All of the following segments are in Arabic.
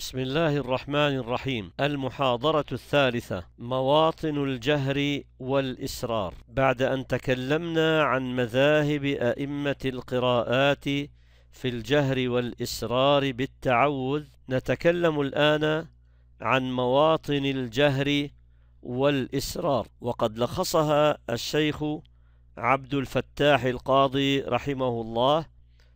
بسم الله الرحمن الرحيم المحاضرة الثالثة مواطن الجهر والإسرار بعد أن تكلمنا عن مذاهب أئمة القراءات في الجهر والإسرار بالتعوذ نتكلم الآن عن مواطن الجهر والإسرار وقد لخصها الشيخ عبد الفتاح القاضي رحمه الله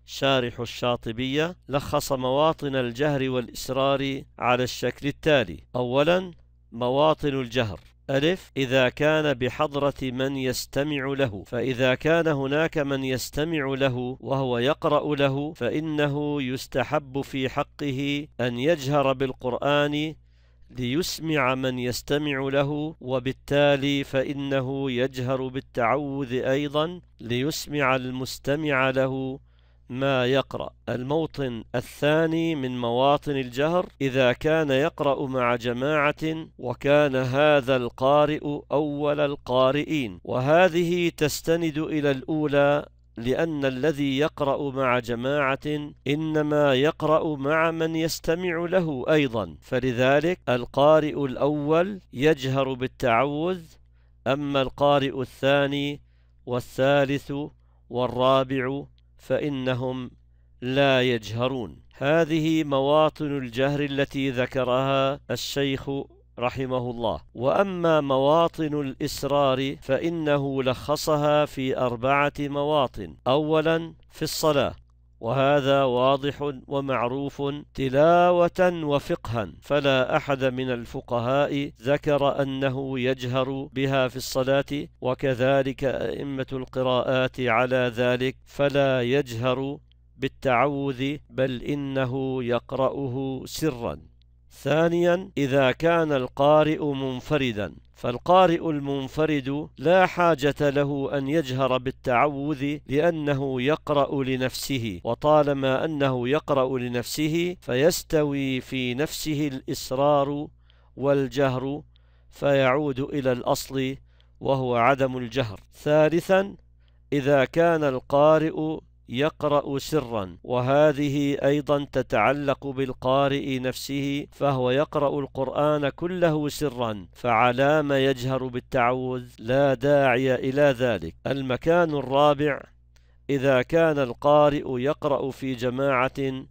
شارح الشاطبية لخص مواطن الجهر والإسرار على الشكل التالي أولا مواطن الجهر ألف إذا كان بحضرة من يستمع له فإذا كان هناك من يستمع له وهو يقرأ له فإنه يستحب في حقه أن يجهر بالقرآن ليسمع من يستمع له وبالتالي فإنه يجهر بالتعوذ أيضا ليسمع المستمع له ما يقرأ الموطن الثاني من مواطن الجهر إذا كان يقرأ مع جماعة وكان هذا القارئ أول القارئين وهذه تستند إلى الأولى لأن الذي يقرأ مع جماعة إنما يقرأ مع من يستمع له أيضا فلذلك القارئ الأول يجهر بالتعوذ أما القارئ الثاني والثالث والرابع فإنهم لا يجهرون هذه مواطن الجهر التي ذكرها الشيخ رحمه الله واما مواطن الاسرار فانه لخصها في اربعه مواطن اولا في الصلاه وهذا واضح ومعروف تلاوة وفقها فلا أحد من الفقهاء ذكر أنه يجهر بها في الصلاة وكذلك أئمة القراءات على ذلك فلا يجهر بالتعوذ بل إنه يقرأه سرا ثانيا إذا كان القارئ منفردا فالقارئ المنفرد لا حاجة له أن يجهر بالتعوذ لأنه يقرأ لنفسه وطالما أنه يقرأ لنفسه فيستوي في نفسه الإسرار والجهر فيعود إلى الأصل وهو عدم الجهر ثالثا إذا كان القارئ يقرأ سرا وهذه أيضا تتعلق بالقارئ نفسه فهو يقرأ القرآن كله سرا فعلى ما يجهر بالتعوذ لا داعي إلى ذلك المكان الرابع إذا كان القارئ يقرأ في جماعة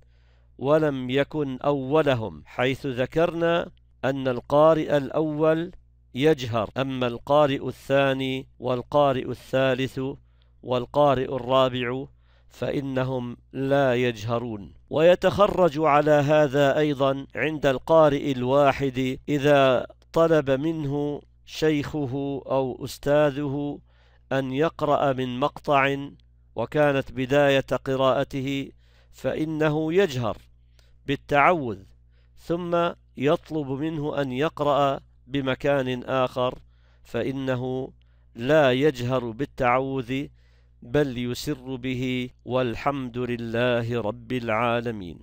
ولم يكن أولهم حيث ذكرنا أن القارئ الأول يجهر أما القارئ الثاني والقارئ الثالث والقارئ الرابع فإنهم لا يجهرون ويتخرج على هذا أيضا عند القارئ الواحد إذا طلب منه شيخه أو أستاذه أن يقرأ من مقطع وكانت بداية قراءته فإنه يجهر بالتعوذ ثم يطلب منه أن يقرأ بمكان آخر فإنه لا يجهر بالتعوذ بل يسر به والحمد لله رب العالمين